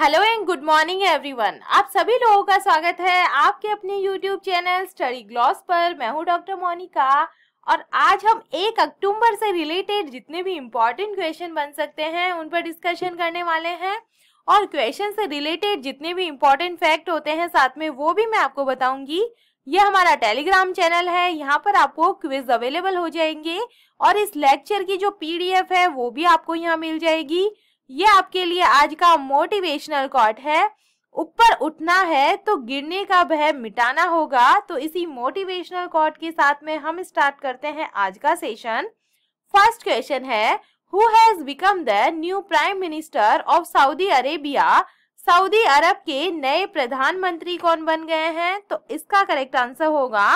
Hello and good morning everyone आप सभी लोगों का स्वागत है आपके अपने यूट्यूब चैनल स्टडी ग्लॉस पर मैं हूं डॉक्टर मोनिका और आज हम एक अक्टूबर से रिलेटेड जितने भी इम्पोर्टेंट क्वेश्चन बन सकते हैं उन पर डिस्कशन करने वाले हैं और क्वेश्चन से रिलेटेड जितने भी इम्पोर्टेंट फैक्ट होते हैं साथ में वो भी मैं आपको बताऊंगी यह हमारा टेलीग्राम चैनल है यहाँ पर आपको क्विज अवेलेबल हो जाएंगे और इस लेक्चर की जो पीडीएफ है वो भी आपको यहाँ मिल जाएगी ये आपके लिए आज का मोटिवेशनल कॉट है ऊपर उठना है तो गिरने का भय मिटाना होगा तो इसी मोटिवेशनल कॉट के साथ में हम स्टार्ट करते हैं आज का सेशन फर्स्ट क्वेश्चन है who has become the new prime minister of Saudi Arabia Saudi Arab के नए प्रधानमंत्री कौन बन गए हैं तो इसका करेक्ट आंसर होगा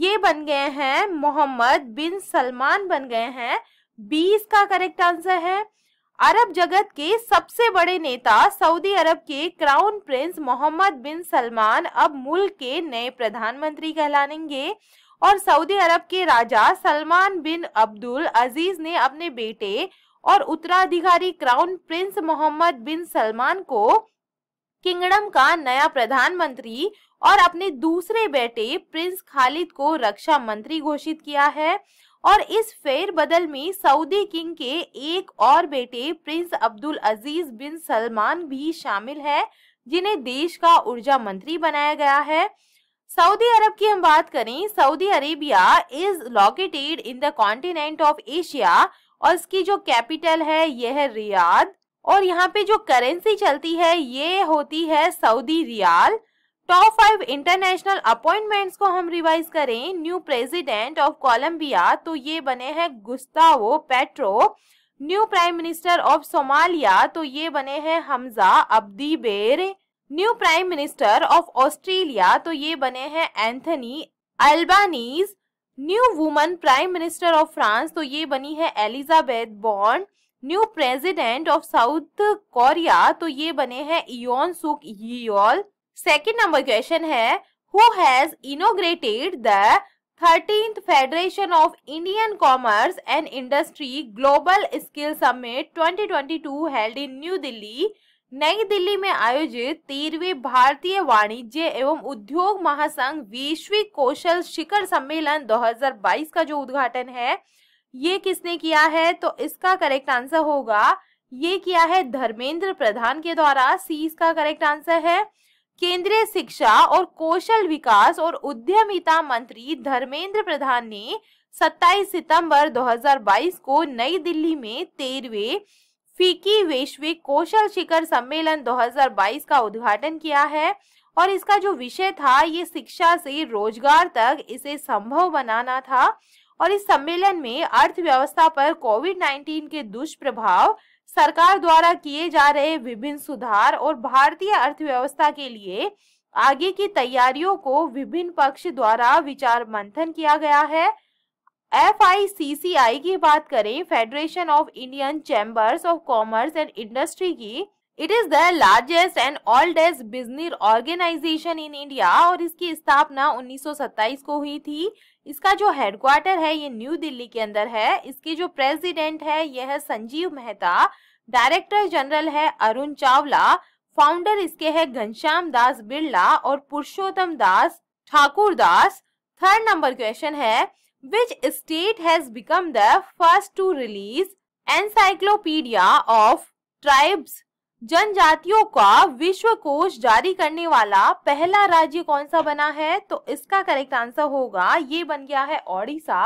ये बन गए हैं मोहम्मद बिन सलमान बन गए हैं बी इसका करेक्ट आंसर है अरब जगत के सबसे बड़े नेता सऊदी अरब के crown prince Mohammed bin Salman अब मुल्क के नए प्रधानमंत्री कहलानेंगे और सऊदी अरब के राजा सलमान बिन अब्दुल अजीज ने अपने बेटे और उत्तराधिकारी crown prince Mohammed bin Salman को किंगडम का नया प्रधानमंत्री और अपने दूसरे बेटे प्रिंस खालिद को रक्षा मंत्री घोषित किया है और इस फेरबदल में सऊदी किंग के एक और बेटे prince Abdul Aziz bin Salman भी शामिल है जिन्हें देश का ऊर्जा मंत्री बनाया गया है सऊदी अरब की हम बात करें Saudi Arabia is located in the continent of Asia और इसकी जो कैपिटल है यह है रियाद और यहाँ पे जो करेंसी चलती है ये होती है Saudi riyal top five international appointments को हम रिवाइज करें न्यू प्रेसिडेंट ऑफ कोलंबिया तो ये बने हैं Gustavo Petro new prime minister of Somalia तो ये बने हैं Hamza Barre new prime minister of Australia तो ये बने हैं Anthony Albanese new woman prime minister of France तो ये बनी है Elisabeth Borne new president of South Korea तो ये बने हैं Yoon Suk Yeol second number question है who has inaugurated the thirteenth federation of Indian commerce and industry global skill summit 2022 held in New Delhi नई दिल्ली में आयोजित तेरहवें भारतीय वाणिज्य एवं उद्योग महासंघ वैश्विक कौशल शिखर सम्मेलन 2022 का जो उद्घाटन है ये किसने किया है तो इसका करेक्ट आंसर होगा ये किया है धर्मेंद्र प्रधान के द्वारा सी इसका करेक्ट आंसर है केंद्रीय शिक्षा और कौशल विकास और उद्यमिता मंत्री धर्मेंद्र प्रधान ने 27 सितंबर 2022 को नई दिल्ली में तेरहवे फीकी वैश्विक कौशल शिखर सम्मेलन 2022 का उद्घाटन किया है और इसका जो विषय था ये शिक्षा से रोजगार तक इसे संभव बनाना था और इस सम्मेलन में अर्थव्यवस्था पर कोविड 19 के दुष्प्रभाव सरकार द्वारा किए जा रहे विभिन्न सुधार और भारतीय अर्थव्यवस्था के लिए आगे की तैयारियों को विभिन्न पक्ष द्वारा विचार मंथन किया गया है एफ की बात करें federation of Indian chambers of commerce and industry की it is the largest and oldest business organisation in India और इसकी स्थापना 1927 को हुई थी इसका जो हेडक्वार्टर है ये न्यू दिल्ली के अंदर है इसके जो प्रेसिडेंट है यह है संजीव मेहता डायरेक्टर जनरल है अरुण चावला फाउंडर इसके है घनश्याम दास बिरला और Purushottam Das Thakur Das third number question है which state has become the first to release encyclopedia of tribes जनजातियों का विश्व कोष जारी करने वाला पहला राज्य कौन सा बना है तो इसका करेक्ट आंसर होगा ये बन गया है ओडिशा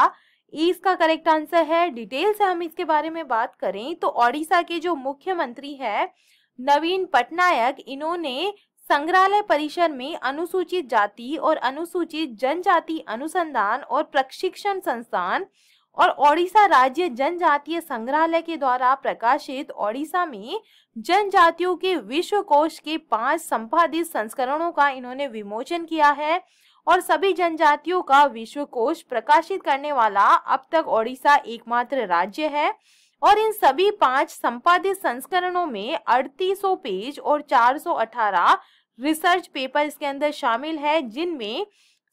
इसका करेक्ट आंसर है डिटेल से हम इसके बारे में बात करें तो ओडिशा के जो मुख्यमंत्री है नवीन पटनायक इन्होंने संग्रहालय परिसर में अनुसूचित जाति और अनुसूचित जनजाति अनुसंधान और प्रशिक्षण संस्थान और ओडिशा राज्य जनजातीय संग्रहालय के द्वारा प्रकाशित ओडिशा में जनजातियों के विश्व कोश के पांच संपादित संस्करणों का इन्होंने विमोचन किया है और सभी जनजातियों का विश्व कोश प्रकाशित करने वाला अब तक ओडिशा एकमात्र राज्य है और इन सभी पांच संपादित संस्करणों में 3800 पेज और 418 रिसर्च पेपर इसके अंदर शामिल है जिनमें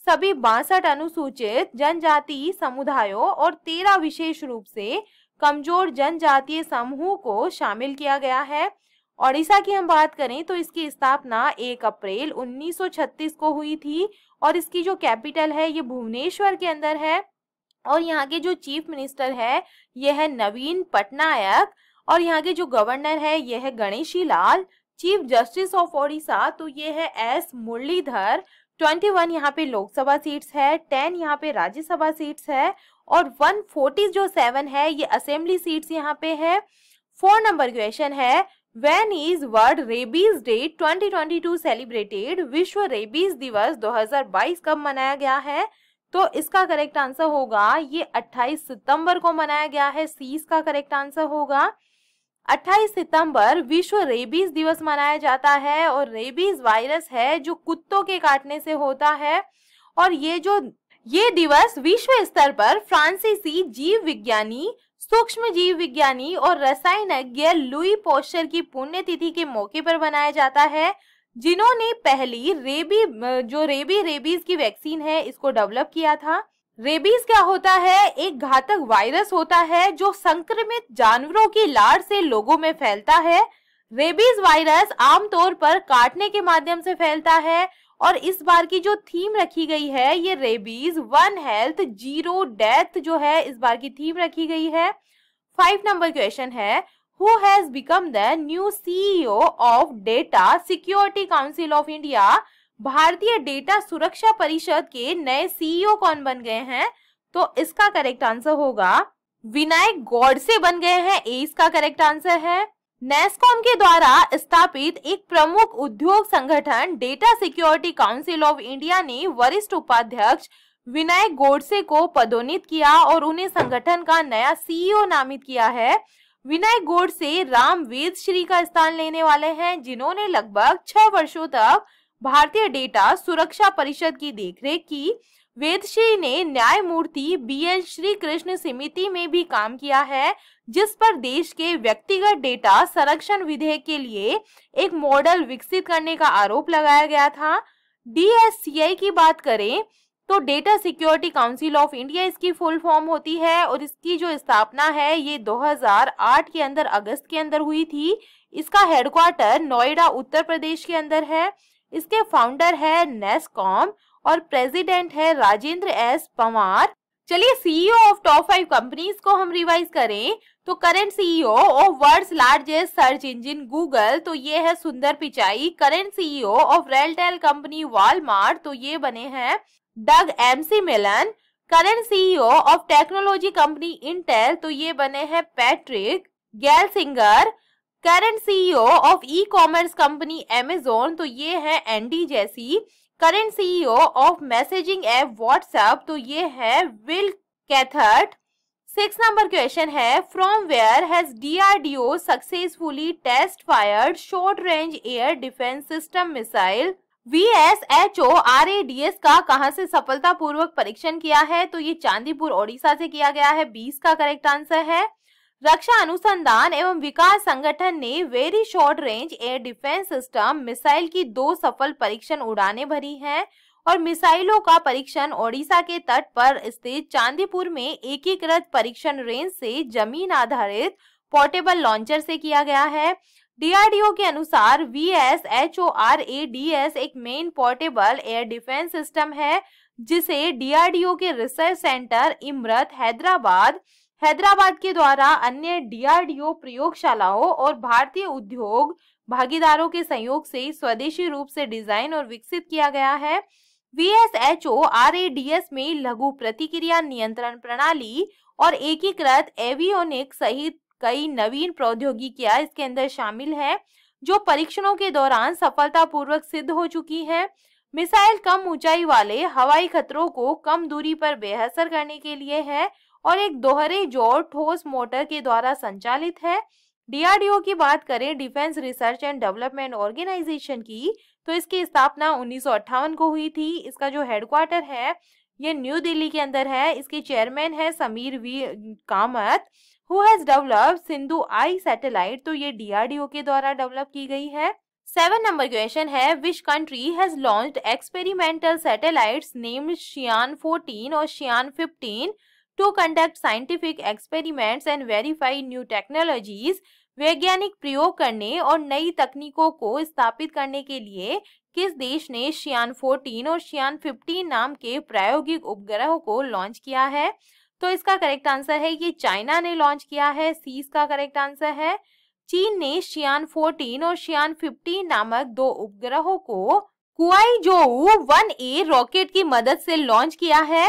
सभी बासठ अनुसूचित जनजाति समुदायों और तेरह विशेष रूप से कमजोर जनजातीय समूह को शामिल किया गया है ओडिशा की हम बात करें तो इसकी स्थापना 1 अप्रैल 1936 को हुई थी और इसकी जो कैपिटल है ये भुवनेश्वर के अंदर है और यहाँ के जो चीफ मिनिस्टर है यह है नवीन पटनायक और यहाँ के जो गवर्नर है यह है Ganeshi Lal chief justice of Odisha तो ये है एस मुरलीधर ट्वेंटी वन यहाँ पे लोकसभा सीट्स है टेन यहाँ पे राज्यसभा सीट्स है और वन फोर्टी जो सेवन है ये असेंबली सीट्स यहाँ पे है फोर नंबर क्वेश्चन है When is World Rabies Day 2022 celebrated? विश्व रेबीज दिवस 2022 कब मनाया गया है तो इसका करेक्ट आंसर होगा ये 28 सितंबर को मनाया गया है सी इसका करेक्ट आंसर होगा 28 सितंबर विश्व रेबीज दिवस मनाया जाता है और रेबीज वायरस है जो कुत्तों के काटने से होता है और ये जो ये दिवस विश्व स्तर पर फ्रांसीसी जीव विज्ञानी सूक्ष्म जीव विज्ञानी और रसायनज्ञ लुई पोस्टर की पुण्यतिथि के मौके पर मनाया जाता है जिन्होंने पहली रेबी जो रेबी रेबीज की वैक्सीन है इसको डेवलप किया था रेबीज क्या होता है एक घातक वायरस होता है जो संक्रमित जानवरों की लार से लोगों में फैलता है रेबीज वायरस आमतौर पर काटने के माध्यम से फैलता है और इस बार की जो थीम रखी गई है ये rabies one health zero death जो है इस बार की थीम रखी गई है फाइव नंबर क्वेश्चन है who has become the new CEO of data security council of India भारतीय डेटा सुरक्षा परिषद के नए सीईओ e कौन बन गए हैं तो इसका करेक्ट आंसर होगा विनायक गौड से बन गए हैं ए इसका करेक्ट आंसर है नेस्कॉम के द्वारा स्थापित एक प्रमुख उद्योग संगठन data security council of India ने वरिष्ठ उपाध्यक्ष विनायक गोडसे को पदोन्नत किया और उन्हें संगठन का नया सीईओ e नामित किया है विनायक गोडसे राम वेद श्री का स्थान लेने वाले हैं जिन्होंने लगभग छह वर्षों तक भारतीय डेटा सुरक्षा परिषद की देखरेख की वेदश्री ने न्यायमूर्ति बी एल श्री कृष्ण समिति में भी काम किया है जिस पर देश के व्यक्तिगत डेटा संरक्षण विधेयक के लिए एक मॉडल विकसित करने का आरोप लगाया गया था डीएससीआई की बात करें तो data security council of India इसकी फुल फॉर्म होती है और इसकी जो स्थापना है ये 2008 के अंदर अगस्त के अंदर हुई थी इसका हेडक्वार्टर नोएडा उत्तर प्रदेश के अंदर है इसके फाउंडर है नेस्कॉम और प्रेसिडेंट है राजेंद्र एस पवार चलिए CEO of top five companies को हम रिवाइज करें तो current CEO of world's largest search engine Google तो ये है Sundar Pichai current CEO of retail company Walmart तो ये बने हैं Doug McMillon current CEO of technology company Intel तो ये बने हैं Patrick Gelsinger current CEO of e commerce company Amazon तो ये है Andy Jassy current CEO of messaging app WhatsApp तो ये है Will Cathcart six number question है from where has DRDO successfully test fired short range air defence system missile V S H O R A D S का कहां से सफलतापूर्वक परीक्षण किया है तो ये चांदीपुर ओडिशा से किया गया है बीस का करेक्ट आंसर है रक्षा अनुसंधान एवं विकास संगठन ने very short range air defence system missile की दो सफल परीक्षण उड़ाने भरी हैं और मिसाइलों का परीक्षण ओडिशा के तट पर स्थित चांदीपुर में एकीकृत परीक्षण रेंज से जमीन आधारित पोर्टेबल लॉन्चर से किया गया है डीआरडीओ के अनुसार V S H O R A D S एक man portable air defence system है जिसे डीआरडीओ के रिसर्च सेंटर इमरत हैदराबाद हैदराबाद के द्वारा अन्य डीआरडीओ प्रयोगशालाओं और भारतीय उद्योग भागीदारों के सहयोग से स्वदेशी रूप से डिजाइन और विकसित किया गया है वीएसएचओ आरएडीएस में लघु प्रतिक्रिया नियंत्रण प्रणाली और एकीकृत एवियोनिक सहित कई नवीन प्रौद्योगिकियां इसके अंदर शामिल है जो परीक्षणों के दौरान सफलतापूर्वक सिद्ध हो चुकी है मिसाइल कम ऊंचाई वाले हवाई खतरों को कम दूरी पर बेहसर करने के लिए है और एक दोहरे जोर ठोस मोटर के द्वारा संचालित है डीआरडीओ की बात करें defence research and development organisation की तो इसकी स्थापना उन्नीस को हुई थी इसका जो हेडक्वार्टर है ये न्यू दिल्ली के अंदर है इसके चेयरमैन है Sameer V Kamat who has develop Sindhu I satellite तो ये डीआरडीओ के द्वारा डेवलप की गई है सेवन नंबर क्वेश्चन है which country has launch experimental satellites named Shiyan 14 और Shiyan 15 to conduct scientific experiments and verify new technologies वैज्ञानिक प्रयोग करने और नई तकनीकों को स्थापित करने के लिए किस देश ने शियान 14 और शियान 15 नाम के प्रायोगिक उपग्रहों को लॉन्च किया है तो इसका करेक्ट आंसर है ये चाइना ने लॉन्च किया है सी इसका करेक्ट आंसर है चीन ने शियान 14 और शियान 15 नामक दो उपग्रहों को कुआई जो वन ए रॉकेट की मदद से लॉन्च किया है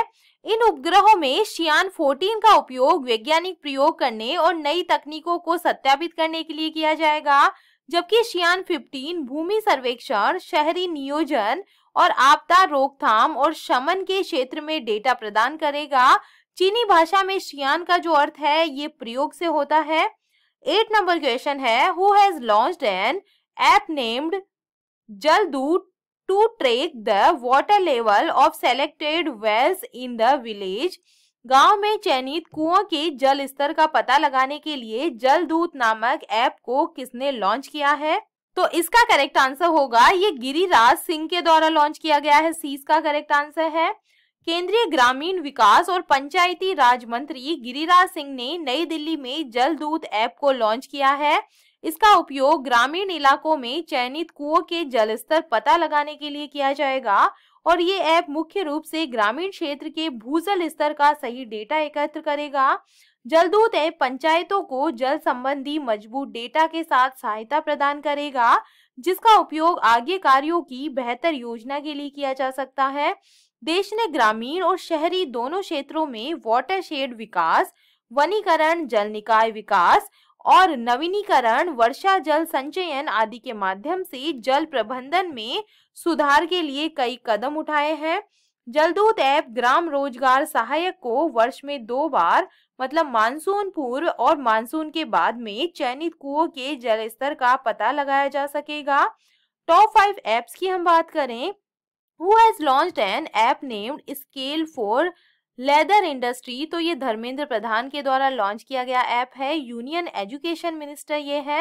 इन उपग्रहों में शियान 14 का उपयोग वैज्ञानिक प्रयोग करने और नई तकनीकों को सत्यापित करने के लिए किया जाएगा जबकि शियान 15 भूमि सर्वेक्षण शहरी नियोजन और आपदा रोकथाम और शमन के क्षेत्र में डेटा प्रदान करेगा चीनी भाषा में शियान का जो अर्थ है ये प्रयोग से होता है एट नंबर क्वेश्चन है who has launch an app named Jaldoot to track the water level of selected wells in the village. गांव में चयनित कुओं के जल स्तर का पता लगाने के लिए जलदूत नामक ऐप को किसने लॉन्च किया है तो इसका करेक्ट आंसर होगा ये गिरिराज सिंह के द्वारा लॉन्च किया गया है सीस का करेक्ट आंसर है केंद्रीय ग्रामीण विकास और पंचायती राज मंत्री गिरिराज सिंह ने नई दिल्ली में जलदूत ऐप को लॉन्च किया है इसका उपयोग ग्रामीण इलाकों में चयनित कुओं के जल स्तर पता लगाने के लिए किया जाएगा और ये ऐप मुख्य रूप से ग्रामीण क्षेत्र के भूजल स्तर का सही डेटा एकत्र करेगा जलदूत ऐप पंचायतों को जल संबंधी मजबूत डेटा के साथ सहायता प्रदान करेगा जिसका उपयोग आगे कार्यों की बेहतर योजना के लिए किया जा सकता है देश ने ग्रामीण और शहरी दोनों क्षेत्रों में वाटर शेड विकास वनीकरण जल निकाय विकास और नवीनीकरण वर्षा जल संचयन आदि के माध्यम से जल प्रबंधन में सुधार के लिए कई कदम उठाए हैं जलदूत ऐप ग्राम रोजगार सहायक को वर्ष में दो बार मतलब मानसून पूर्व और मानसून के बाद में चयनित कुओं के जल स्तर का पता लगाया जा सकेगा टॉप फाइव एप्स की हम बात करें who has launch an app named scale for leather industry तो ये धर्मेंद्र प्रधान के द्वारा लॉन्च किया गया ऐप है यूनियन एजुकेशन मिनिस्टर ये है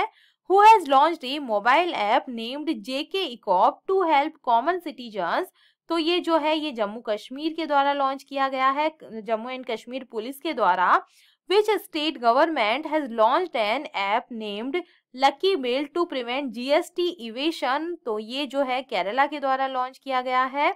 has launch a mobile app named J K ecop to help common citizens तो ये जो है ये जम्मू कश्मीर के द्वारा लॉन्च किया गया है जम्मू एंड कश्मीर पुलिस के द्वारा which state government has launch an app named lucky mail to prevent GST evasion तो ये जो है केरला के द्वारा लॉन्च किया गया है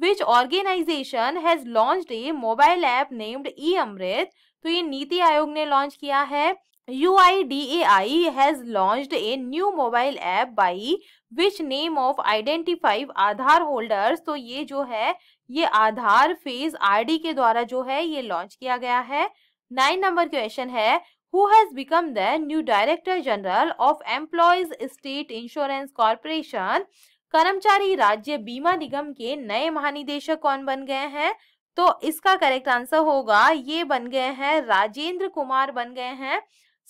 which organization has launched a mobile app named e amrit तो ये नीति आयोग ने लॉन्च किया है U I D A I has launched a new mobile app by which name of identify Aadhaar holders तो ये जो है ये आधार फेज आरडी के द्वारा जो है ये लॉन्च किया गया है नाइन नंबर क्वेश्चन है who has become the new director general of employees state insurance corporation कर्मचारी राज्य बीमा निगम के नए महानिदेशक कौन बन गए हैं तो इसका करेक्ट आंसर होगा ये बन गए हैं राजेंद्र कुमार बन गए हैं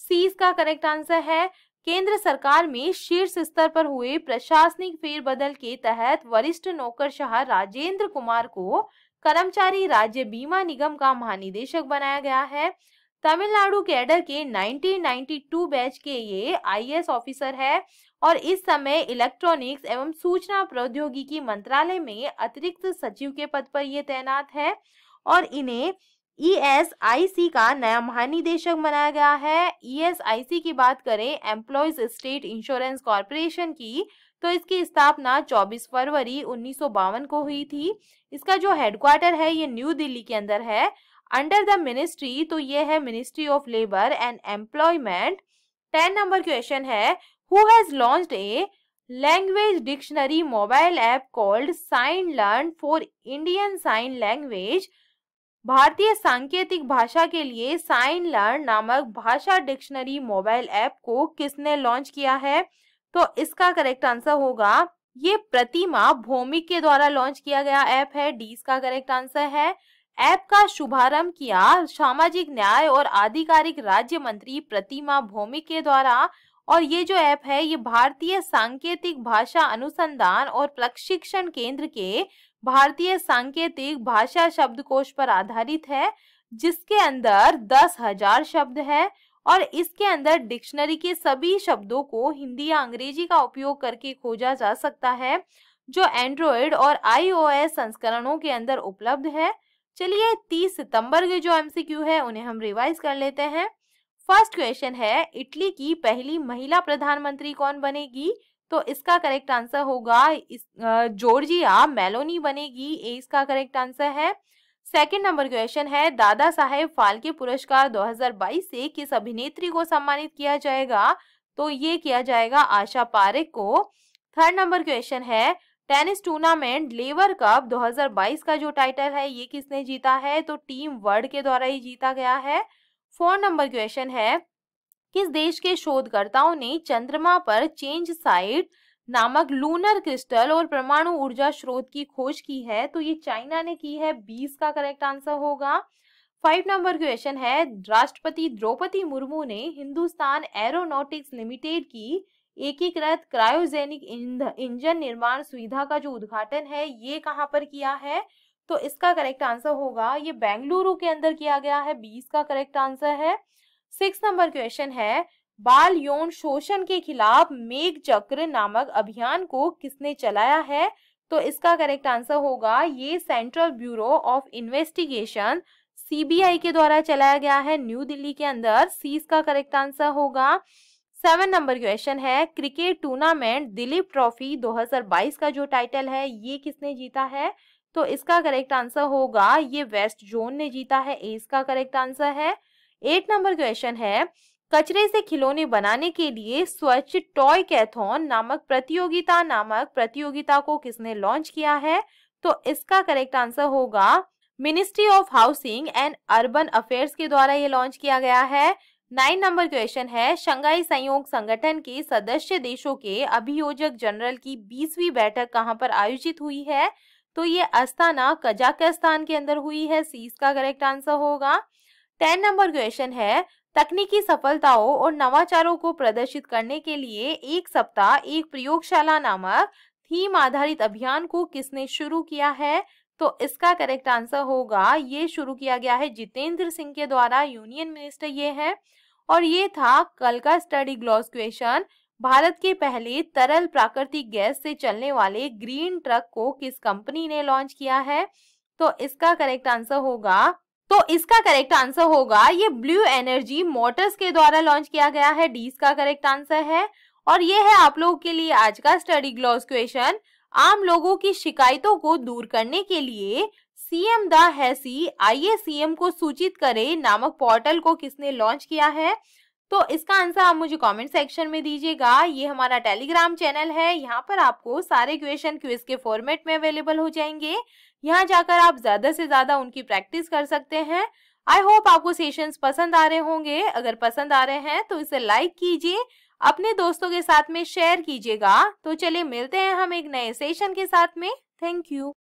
सी इसका करेक्ट आंसर है केंद्र सरकार में शीर्ष स्तर पर हुए प्रशासनिक फेरबदल के तहत वरिष्ठ नौकरशाह राजेंद्र कुमार को कर्मचारी राज्य बीमा निगम का महानिदेशक बनाया गया है तमिलनाडु कैडर के 1992 बैच के ये आईएएस ऑफिसर है और इस समय इलेक्ट्रॉनिक्स एवं सूचना प्रौद्योगिकी मंत्रालय में अतिरिक्त सचिव के पद पर ये तैनात है और इन्हें ईएसआईसी e का नया महानिदेशक बनाया गया है ईएसआईसी e की बात करें एम्प्लॉयज स्टेट इंश्योरेंस कॉरपोरेशन की तो इसकी स्थापना 24 फरवरी उन्नीस को हुई थी इसका जो हेडक्वार्टर है ये न्यू दिल्ली के अंदर है अंडर द मिनिस्ट्री तो ये है ministry of labour and employment ten number question है who has launched a language dictionary mobile app called Sign Learn for Indian Sign Language. भारतीय सांकेतिक भाषा के लिए साइन लर्न नामक भाषा डिक्शनरी मोबाइल ऐप को किसने लॉन्च किया है तो इसका करेक्ट आंसर होगा ये प्रतिमा भौमिक के द्वारा लॉन्च किया गया ऐप है डी इसका करेक्ट आंसर है ऐप का शुभारंभ किया सामाजिक न्याय और आधिकारिक राज्य मंत्री प्रतिमा भौमिक के द्वारा और ये जो ऐप है ये भारतीय सांकेतिक भाषा अनुसंधान और प्रशिक्षण केंद्र के भारतीय सांकेतिक भाषा शब्दकोश पर आधारित है जिसके अंदर दस हजार शब्द है और इसके अंदर डिक्शनरी के सभी शब्दों को हिंदी या अंग्रेजी का उपयोग करके खोजा जा सकता है जो एंड्रॉयड और आईओएस संस्करणों के अंदर उपलब्ध है चलिए 30 सितंबर के जो एमसीक्यू है उन्हें हम रिवाइज कर लेते हैं फर्स्ट क्वेश्चन है इटली की पहली महिला प्रधानमंत्री कौन बनेगी तो इसका करेक्ट आंसर होगा इस जॉर्जिया मेलोनी बनेगी ए इसका करेक्ट आंसर है सेकंड नंबर क्वेश्चन है दादा साहेब फाल्के पुरस्कार 2022 से किस अभिनेत्री को सम्मानित किया जाएगा तो ये किया जाएगा आशा पारे को थर्ड नंबर क्वेश्चन है टेनिस टूर्नामेंट लेवर कप 2022 का जो टाइटल है ये किसने जीता है तो टीम वर्ल्ड के द्वारा ही जीता गया है फोर नंबर क्वेश्चन है किस देश के शोधकर्ताओं ने चंद्रमा पर चेंज साइट नामक लूनर क्रिस्टल और परमाणु ऊर्जा स्रोत की खोज की है तो ये चाइना ने की है बीस का करेक्ट आंसर होगा फाइव नंबर क्वेश्चन है राष्ट्रपति द्रौपदी मुर्मू ने हिंदुस्तान एरोनॉटिक्स लिमिटेड की एकीकृत क्रायोजेनिक इंजन निर्माण सुविधा का जो उद्घाटन है ये कहाँ पर किया है तो इसका करेक्ट आंसर होगा ये बेंगलुरु के अंदर किया गया है बीस का करेक्ट आंसर है सिक्स नंबर क्वेश्चन है बाल यौन शोषण के खिलाफ मेघ चक्र नामक अभियान को किसने चलाया है तो इसका करेक्ट आंसर होगा ये central bureau of investigation CBI के द्वारा चलाया गया है न्यू दिल्ली के अंदर सीस का करेक्ट आंसर होगा सेवन नंबर क्वेश्चन है क्रिकेट टूर्नामेंट दिलीप ट्रॉफी 2022 का जो टाइटल है ये किसने जीता है तो इसका करेक्ट आंसर होगा ये वेस्ट जोन ने जीता है ए इसका करेक्ट आंसर है एट नंबर क्वेश्चन है कचरे से खिलौने बनाने के लिए स्वच्छ टॉय कैथोन नामक प्रतियोगिता नामक प्रतियोगिता को किसने लॉन्च किया है तो इसका करेक्ट आंसर होगा ministry of housing and urban affairs के द्वारा ये लॉन्च किया गया है नाइन नंबर क्वेश्चन है शंघाई संयोग संगठन के सदस्य देशों के अभियोजक जनरल की बीसवीं बैठक कहाँ पर आयोजित हुई है तो ये अस्ताना कजाकिस्तान के अंदर हुई है सी इसका करेक्ट आंसर होगा टेन नंबर क्वेश्चन है तकनीकी सफलताओं और नवाचारों को प्रदर्शित करने के लिए एक सप्ताह एक प्रयोगशाला नामक थीम आधारित अभियान को किसने शुरू किया है तो इसका करेक्ट आंसर होगा ये शुरू किया गया है जितेंद्र सिंह के द्वारा यूनियन मिनिस्टर ये है और ये था कल का स्टडी ग्लॉस क्वेश्चन भारत के पहले तरल प्राकृतिक गैस से चलने वाले ग्रीन ट्रक को किस कंपनी ने लॉन्च किया है तो इसका करेक्ट आंसर होगा तो इसका करेक्ट आंसर होगा ये ब्लू एनर्जी मोटर्स के द्वारा लॉन्च किया गया है डी इसका करेक्ट आंसर है और ये है आप लोगों के लिए आज का स्टडी ग्लॉस क्वेश्चन आम लोगों की शिकायतों को दूर करने के लिए सीएम द हैसी आइए सीएम को सूचित करे नामक पोर्टल को किसने लॉन्च किया है तो इसका आंसर आप मुझे कमेंट सेक्शन में दीजिएगा ये हमारा टेलीग्राम चैनल है यहाँ पर आपको सारे क्वेश्चन क्विज के फॉर्मेट में अवेलेबल हो जाएंगे यहाँ जाकर आप ज़्यादा से ज़्यादा उनकी प्रैक्टिस कर सकते हैं आई होप आपको सेशंस पसंद आ रहे होंगे अगर पसंद आ रहे हैं तो इसे लाइक कीजिए अपने दोस्तों के साथ में शेयर कीजिएगा तो चलिए मिलते हैं हम एक नए सेशन के साथ में थैंक यू